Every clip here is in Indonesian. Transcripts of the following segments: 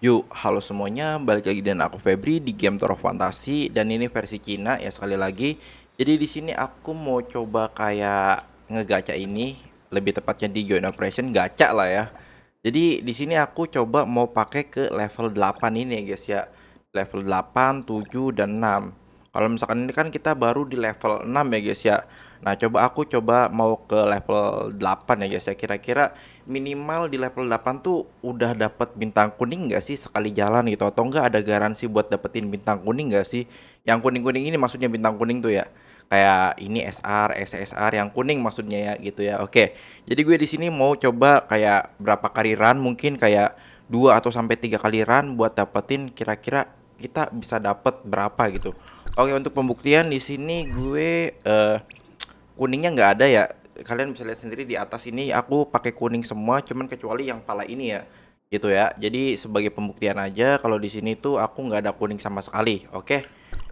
Yuk, halo semuanya, balik lagi dengan aku Febri di game Tower of dan ini versi Cina ya sekali lagi. Jadi di sini aku mau coba kayak ngegacha ini, lebih tepatnya di join operation gacha lah ya. Jadi di sini aku coba mau pakai ke level 8 ini ya guys ya. Level 8, 7 dan 6. Kalau misalkan ini kan kita baru di level 6 ya guys ya. Nah, coba aku coba mau ke level 8 ya guys ya. Kira-kira minimal di level 8 tuh udah dapat bintang kuning gak sih sekali jalan gitu atau enggak ada garansi buat dapetin bintang kuning gak sih yang kuning-kuning ini maksudnya bintang kuning tuh ya kayak ini SR, SSR yang kuning maksudnya ya gitu ya. Oke. Jadi gue di sini mau coba kayak berapa kali run mungkin kayak dua atau sampai tiga kali run buat dapetin kira-kira kita bisa dapet berapa gitu. Oke, untuk pembuktian di sini gue uh, kuningnya nggak ada ya kalian bisa lihat sendiri di atas ini aku pakai kuning semua cuman kecuali yang pala ini ya gitu ya jadi sebagai pembuktian aja kalau di sini tuh aku nggak ada kuning sama sekali oke okay?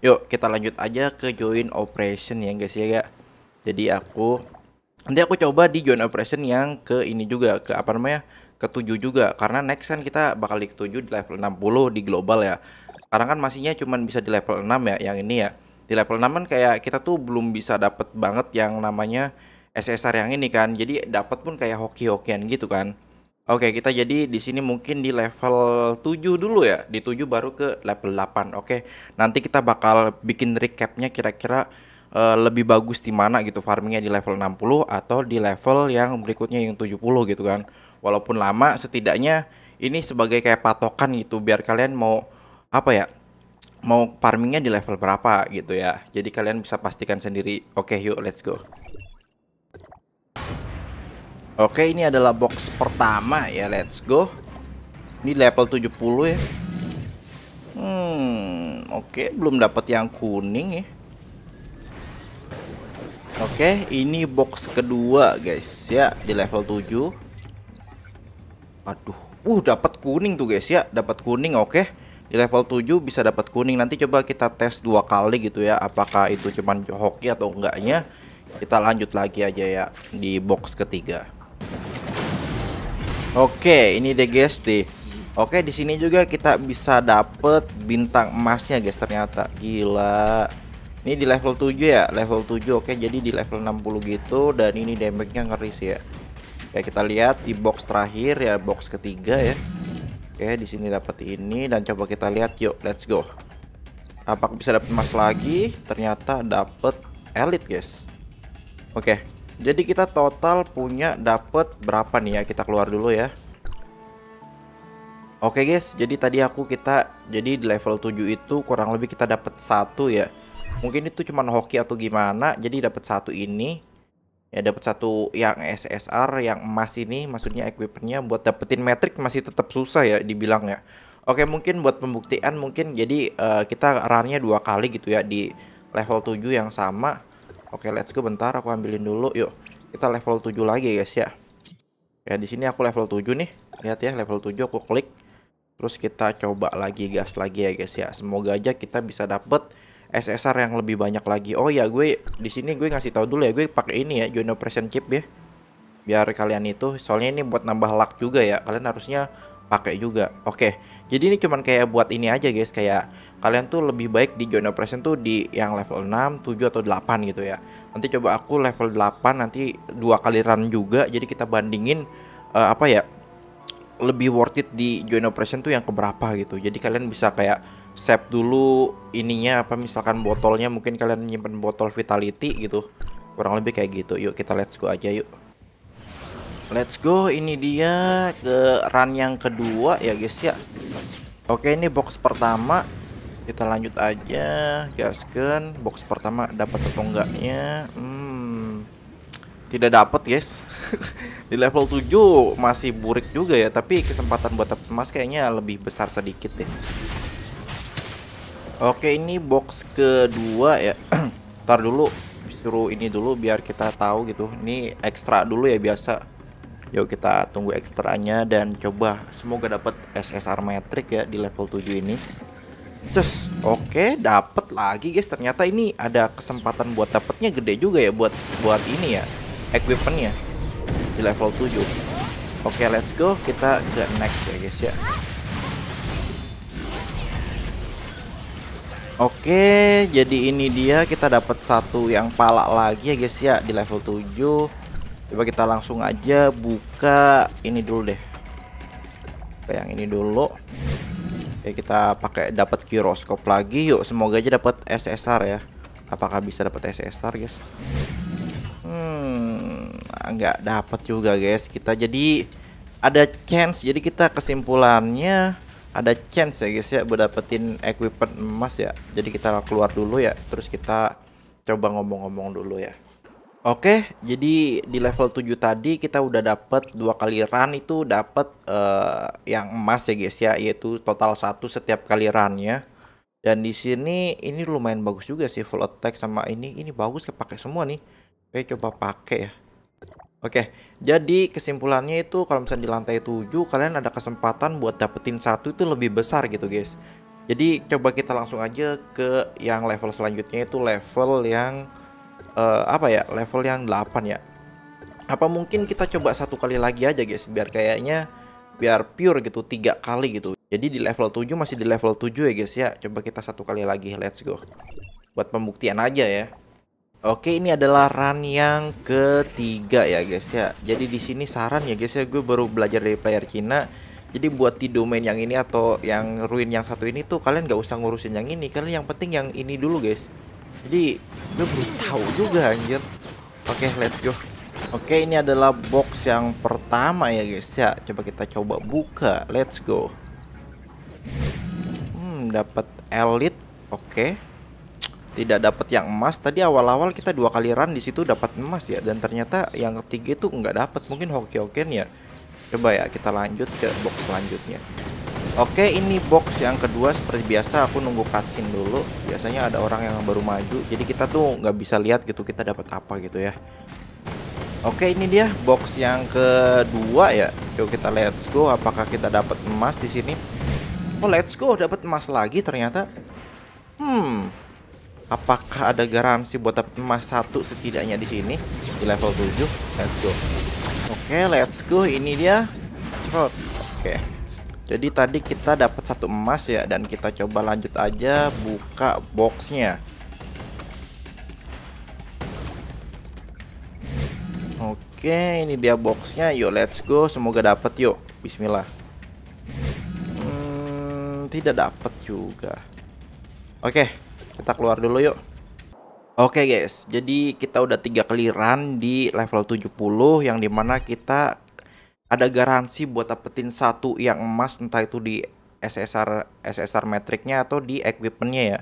yuk kita lanjut aja ke join operation ya guys ya gak jadi aku nanti aku coba di join operation yang ke ini juga ke apa namanya ke 7 juga karena next kan kita bakal di tujuh di level 60 di global ya sekarang kan masihnya cuman bisa di level 6 ya yang ini ya di level 6 kan kayak kita tuh belum bisa dapet banget yang namanya SSR yang ini kan. Jadi dapat pun kayak hoki-hokian gitu kan. Oke, kita jadi di sini mungkin di level 7 dulu ya. Di 7 baru ke level 8. Oke. Nanti kita bakal bikin recapnya kira-kira uh, lebih bagus di mana gitu farmingnya di level 60 atau di level yang berikutnya yang 70 gitu kan. Walaupun lama setidaknya ini sebagai kayak patokan gitu biar kalian mau apa ya? Mau farmingnya di level berapa gitu ya. Jadi kalian bisa pastikan sendiri. Oke, yuk let's go. Oke, ini adalah box pertama ya. Let's go. Ini level 70 ya. Hmm, oke, okay. belum dapat yang kuning ya. Oke, okay, ini box kedua, guys. Ya, di level 7. Aduh. Uh, dapat kuning tuh, guys ya. Dapat kuning, oke. Okay. Di level 7 bisa dapat kuning. Nanti coba kita tes dua kali gitu ya, apakah itu cuman hoki atau enggaknya. Kita lanjut lagi aja ya di box ketiga. Oke, ini deh guys deh. Oke, di sini juga kita bisa dapet bintang emasnya guys ternyata. Gila. Ini di level 7 ya, level 7. Oke, jadi di level 60 gitu dan ini damage-nya ngeri sih ya. Ya kita lihat di box terakhir ya, box ketiga ya. Oke, di sini dapat ini dan coba kita lihat yuk, let's go. Apakah bisa dapat emas lagi? Ternyata dapet elite guys. Oke. Jadi kita total punya dapat berapa nih ya? Kita keluar dulu ya. Oke guys, jadi tadi aku kita jadi di level 7 itu kurang lebih kita dapet satu ya. Mungkin itu cuma hoki atau gimana. Jadi dapet satu ini. Ya dapat satu yang SSR yang emas ini maksudnya equipmentnya buat dapetin metric masih tetap susah ya dibilang ya. Oke, mungkin buat pembuktian mungkin jadi uh, kita runnya dua kali gitu ya di level 7 yang sama Oke, let's go bentar. Aku ambilin dulu. Yuk, kita level 7 lagi guys ya. Ya, di sini aku level 7 nih. Lihat ya, level 7 aku klik. Terus kita coba lagi gas lagi ya guys ya. Semoga aja kita bisa dapet SSR yang lebih banyak lagi. Oh ya, gue di sini gue ngasih tahu dulu ya, gue pakai ini ya, Juno Present Chip ya. Biar kalian itu soalnya ini buat nambah luck juga ya. Kalian harusnya pakai juga. Oke. Okay. Jadi ini cuman kayak buat ini aja guys, kayak kalian tuh lebih baik di join operation tuh di yang level 6, 7 atau 8 gitu ya. Nanti coba aku level 8 nanti dua kali run juga jadi kita bandingin uh, apa ya? lebih worth it di join operation tuh yang keberapa gitu. Jadi kalian bisa kayak save dulu ininya apa misalkan botolnya mungkin kalian nyimpen botol vitality gitu. Kurang lebih kayak gitu. Yuk kita let's go aja yuk. Let's go, ini dia ke run yang kedua ya guys ya. Oke, ini box pertama. Kita lanjut aja, kan. Box pertama dapat atau enggaknya? Hmm. Tidak dapat, guys. Di level 7 masih burik juga ya, tapi kesempatan buat dapat emas kayaknya lebih besar sedikit deh. Oke, ini box kedua ya. Ntar dulu suruh ini dulu biar kita tahu gitu. Ini ekstra dulu ya biasa Yuk kita tunggu ekstranya dan coba semoga dapat SSR metric ya di level 7 ini. Terus oke okay, dapat lagi guys. Ternyata ini ada kesempatan buat dapatnya gede juga ya buat buat ini ya equipmentnya di level 7. Oke, okay, let's go. Kita ke next ya guys ya. Oke, jadi ini dia kita dapat satu yang pala lagi ya guys ya di level 7 coba kita langsung aja buka ini dulu deh yang ini dulu ya kita pakai dapat gyroskop lagi yuk semoga aja dapat SSR ya apakah bisa dapat SSR guys hmm nggak dapat juga guys kita jadi ada chance jadi kita kesimpulannya ada chance ya guys ya berdapetin equipment emas ya jadi kita keluar dulu ya terus kita coba ngomong-ngomong dulu ya Oke, jadi di level 7 tadi kita udah dapet dua kali run itu dapet uh, yang emas ya guys ya, yaitu total satu setiap kali runnya. Dan di sini ini lumayan bagus juga sih full attack sama ini, ini bagus kepake semua nih. Oke, coba pakai ya. Oke, jadi kesimpulannya itu kalau misalnya di lantai 7 kalian ada kesempatan buat dapetin satu itu lebih besar gitu guys. Jadi coba kita langsung aja ke yang level selanjutnya itu level yang uh, apa ya level yang 8 ya apa mungkin kita coba satu kali lagi aja guys biar kayaknya biar pure gitu tiga kali gitu jadi di level 7 masih di level 7 ya guys ya coba kita satu kali lagi let's go buat pembuktian aja ya Oke ini adalah run yang ketiga ya guys ya jadi di sini saran ya guys ya gue baru belajar dari player Cina jadi buat di domain yang ini atau yang ruin yang satu ini tuh kalian gak usah ngurusin yang ini kalian yang penting yang ini dulu guys jadi gue belum tahu juga anjir. Oke, okay, let's go. Oke, okay, ini adalah box yang pertama ya guys ya. Coba kita coba buka. Let's go. Hmm, dapat elite. Oke. Okay. Tidak dapat yang emas. Tadi awal-awal kita dua kali run di situ dapat emas ya dan ternyata yang ketiga itu nggak dapat. Mungkin hoki-hokian ya. Coba ya kita lanjut ke box selanjutnya. Oke ini box yang kedua seperti biasa aku nunggu cutscene dulu Biasanya ada orang yang baru maju Jadi kita tuh nggak bisa lihat gitu kita dapat apa gitu ya Oke ini dia box yang kedua ya Coba kita let's go apakah kita dapat emas di sini Oh let's go dapat emas lagi ternyata Hmm Apakah ada garansi buat dapat emas satu setidaknya di sini di level 7? Let's go. Oke, let's go. Ini dia. Oke. Okay jadi tadi kita dapat satu emas ya dan kita coba lanjut aja buka boxnya oke ini dia boxnya yuk let's go semoga dapat yuk bismillah hmm, tidak dapat juga oke kita keluar dulu yuk Oke guys, jadi kita udah tiga keliran di level 70 yang dimana kita ada garansi buat dapetin satu yang emas entah itu di SSR SSR metriknya atau di equipmentnya ya.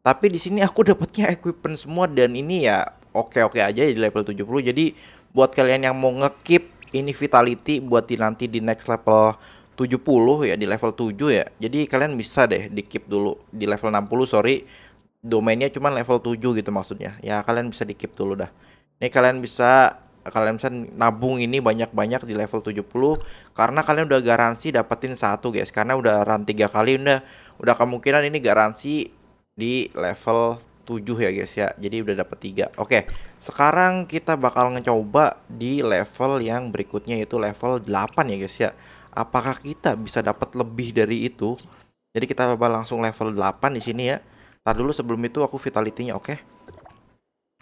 Tapi di sini aku dapatnya equipment semua dan ini ya oke-oke aja di level 70. Jadi buat kalian yang mau ngekip ini vitality buat di nanti di next level 70 ya di level 7 ya. Jadi kalian bisa deh di keep dulu di level 60 sorry domainnya cuma level 7 gitu maksudnya. Ya kalian bisa di keep dulu dah. Ini kalian bisa kalian bisa nabung ini banyak-banyak di level 70 karena kalian udah garansi dapetin satu guys karena udah run tiga kali udah udah kemungkinan ini garansi di level 7 ya guys ya jadi udah dapet tiga oke sekarang kita bakal ngecoba di level yang berikutnya yaitu level 8 ya guys ya apakah kita bisa dapat lebih dari itu jadi kita coba langsung level 8 di sini ya Ntar dulu sebelum itu aku vitality-nya oke okay?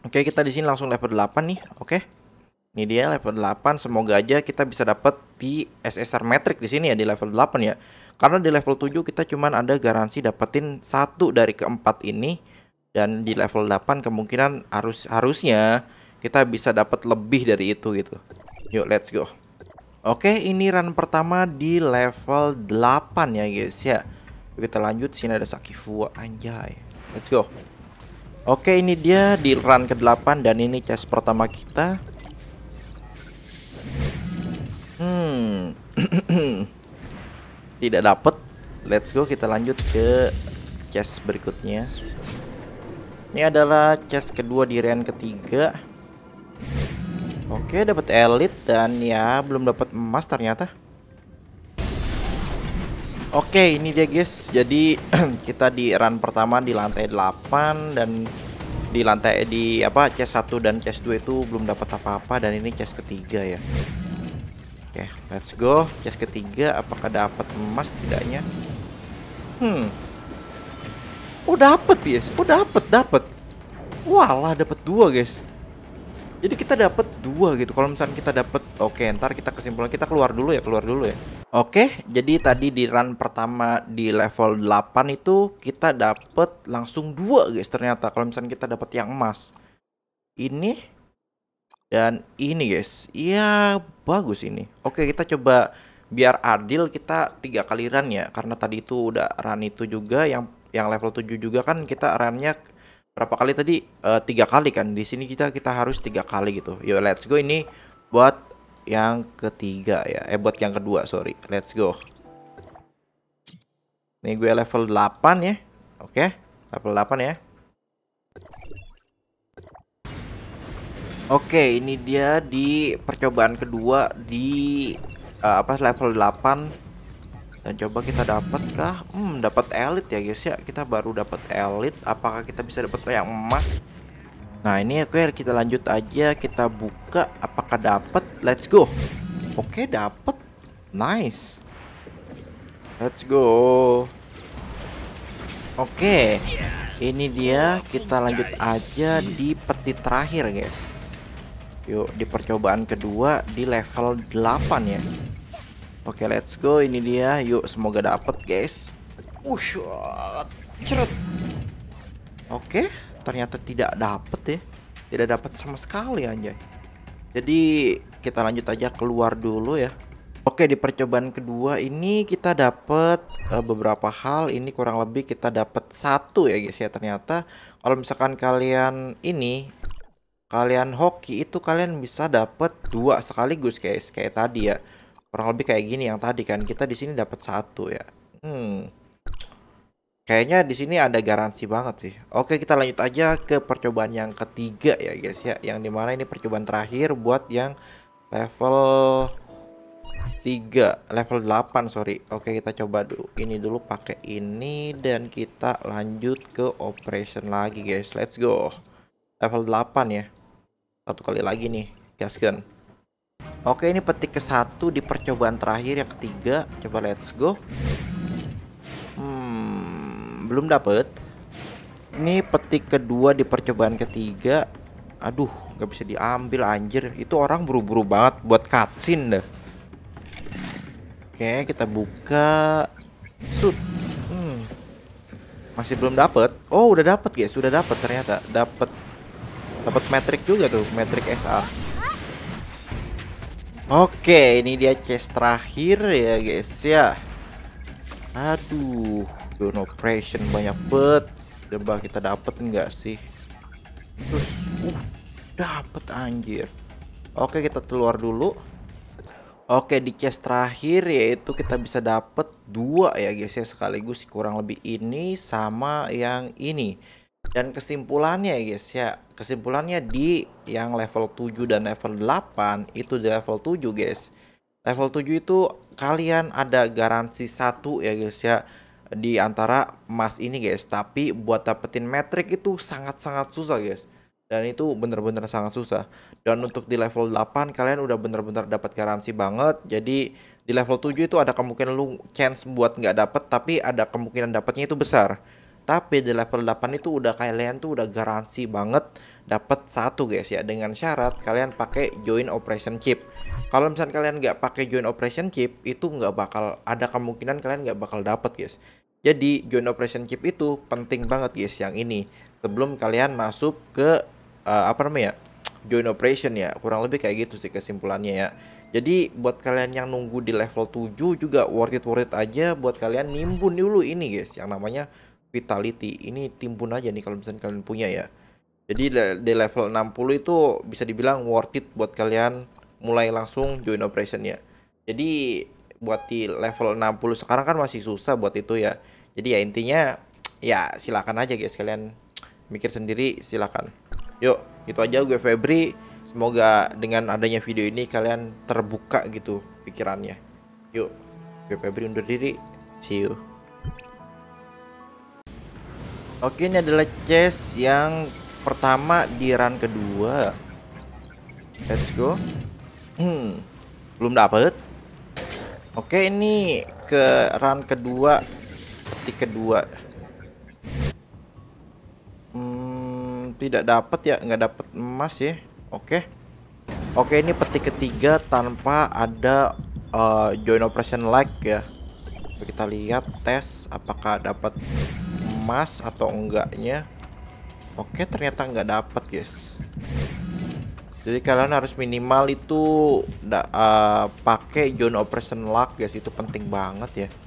Oke okay, kita di sini langsung level 8 nih oke okay? Ini dia level 8, semoga aja kita bisa dapat di SSR metric di sini ya di level 8 ya. Karena di level 7 kita cuman ada garansi dapetin satu dari keempat ini dan di level 8 kemungkinan harus harusnya kita bisa dapat lebih dari itu gitu. Yuk, let's go. Oke, ini run pertama di level 8 ya guys ya. Kita lanjut sini ada Sakifua anjay. Let's go. Oke, ini dia di run ke-8 dan ini chest pertama kita. Tidak dapat. Let's go kita lanjut ke chest berikutnya. Ini adalah chest kedua di rank ketiga. Oke, dapat elite dan ya belum dapat emas ternyata. Oke, ini dia guys. Jadi kita di run pertama di lantai 8 dan di lantai di apa chest 1 dan chest 2 itu belum dapat apa-apa dan ini chest ketiga ya. Oke, okay, let's go. Chest ketiga, apakah dapat emas tidaknya? Hmm. Oh, dapat, guys. Oh, dapat, dapat. Walah, dapat dua, guys. Jadi kita dapat dua gitu. Kalau misalnya kita dapat, oke, okay, ntar kita kesimpulan kita keluar dulu ya, keluar dulu ya. Oke, okay, jadi tadi di run pertama di level 8 itu kita dapat langsung dua guys ternyata. Kalau misalnya kita dapat yang emas. Ini dan ini guys, ya bagus ini. Oke kita coba biar adil kita tiga kali run ya. Karena tadi itu udah run itu juga yang yang level 7 juga kan kita runnya berapa kali tadi? Uh, tiga kali kan. Di sini kita kita harus tiga kali gitu. Yo let's go ini buat yang ketiga ya. Eh buat yang kedua sorry. Let's go. ini gue level 8 ya. Oke. Level 8 ya. Oke, ini dia di percobaan kedua di uh, apa level 8. Dan coba kita dapatkah? Hmm, dapat elit ya guys ya. Kita baru dapat elit. Apakah kita bisa dapat yang emas? Nah, ini oke kita lanjut aja. Kita buka apakah dapat? Let's go. Oke, dapat. Nice. Let's go. Oke. Ini dia kita lanjut aja di peti terakhir, guys. Yuk, di percobaan kedua di level 8 ya. Oke, let's go. Ini dia. Yuk, semoga dapet, guys. Ushot. Uh, Cerut. Oke, ternyata tidak dapet ya. Tidak dapat sama sekali anjay. Jadi, kita lanjut aja keluar dulu ya. Oke, di percobaan kedua ini kita dapat uh, eh, beberapa hal. Ini kurang lebih kita dapat satu ya, guys ya. Ternyata kalau misalkan kalian ini kalian hoki itu kalian bisa dapat dua sekaligus guys kayak tadi ya kurang lebih kayak gini yang tadi kan kita di sini dapat satu ya hmm kayaknya di sini ada garansi banget sih oke kita lanjut aja ke percobaan yang ketiga ya guys ya yang dimana ini percobaan terakhir buat yang level 3 level 8 sorry oke kita coba dulu ini dulu pakai ini dan kita lanjut ke operation lagi guys let's go level 8 ya satu kali lagi nih, gaskan. Oke, ini petik ke satu di percobaan terakhir yang ketiga. Coba let's go. Hmm, belum dapet. Ini petik kedua di percobaan ketiga. Aduh, nggak bisa diambil anjir. Itu orang buru-buru banget buat cutscene deh. Oke, kita buka. Sud. Hmm. Masih belum dapet. Oh, udah dapet guys, Sudah dapet ternyata. Dapet Dapat metric juga tuh, metric SA. Oke, ini dia chest terakhir ya, guys ya. Aduh, don't operation banyak bet. Coba kita dapat nggak sih? Terus, uh, dapat anjir. Oke, kita keluar dulu. Oke di chest terakhir yaitu kita bisa dapet dua ya guys ya sekaligus kurang lebih ini sama yang ini dan kesimpulannya guys ya, kesimpulannya di yang level 7 dan level 8 itu di level 7 guys. Level 7 itu kalian ada garansi satu ya guys ya di antara emas ini guys, tapi buat dapetin metrik itu sangat-sangat susah guys. Dan itu bener-bener sangat susah. Dan untuk di level 8 kalian udah bener-bener dapat garansi banget. Jadi di level 7 itu ada kemungkinan lu chance buat nggak dapet tapi ada kemungkinan dapetnya itu besar tapi di level 8 itu udah kalian tuh udah garansi banget dapat satu guys ya dengan syarat kalian pakai join operation chip. Kalau misalnya kalian nggak pakai join operation chip itu nggak bakal ada kemungkinan kalian nggak bakal dapat guys. Jadi join operation chip itu penting banget guys yang ini sebelum kalian masuk ke uh, apa namanya join operation ya kurang lebih kayak gitu sih kesimpulannya ya jadi buat kalian yang nunggu di level 7 juga worth it worth it aja buat kalian nimbun dulu ini guys yang namanya Vitality. Ini timbun aja nih kalau misalnya kalian punya ya. Jadi di level 60 itu bisa dibilang worth it buat kalian mulai langsung join operation ya. Jadi buat di level 60 sekarang kan masih susah buat itu ya. Jadi ya intinya ya silakan aja guys kalian mikir sendiri silakan. Yuk, itu aja gue Febri. Semoga dengan adanya video ini kalian terbuka gitu pikirannya. Yuk, gue Febri undur diri. See you. Oke ini adalah chest yang pertama di run kedua Let's go Hmm Belum dapet Oke ini ke run kedua Peti kedua Hmm Tidak dapat ya nggak dapat emas ya Oke Oke ini peti ketiga tanpa ada uh, join operation like ya Kita lihat tes apakah dapat emas atau enggaknya oke ternyata nggak dapat guys jadi kalian harus minimal itu uh, pakai zone operation luck guys itu penting banget ya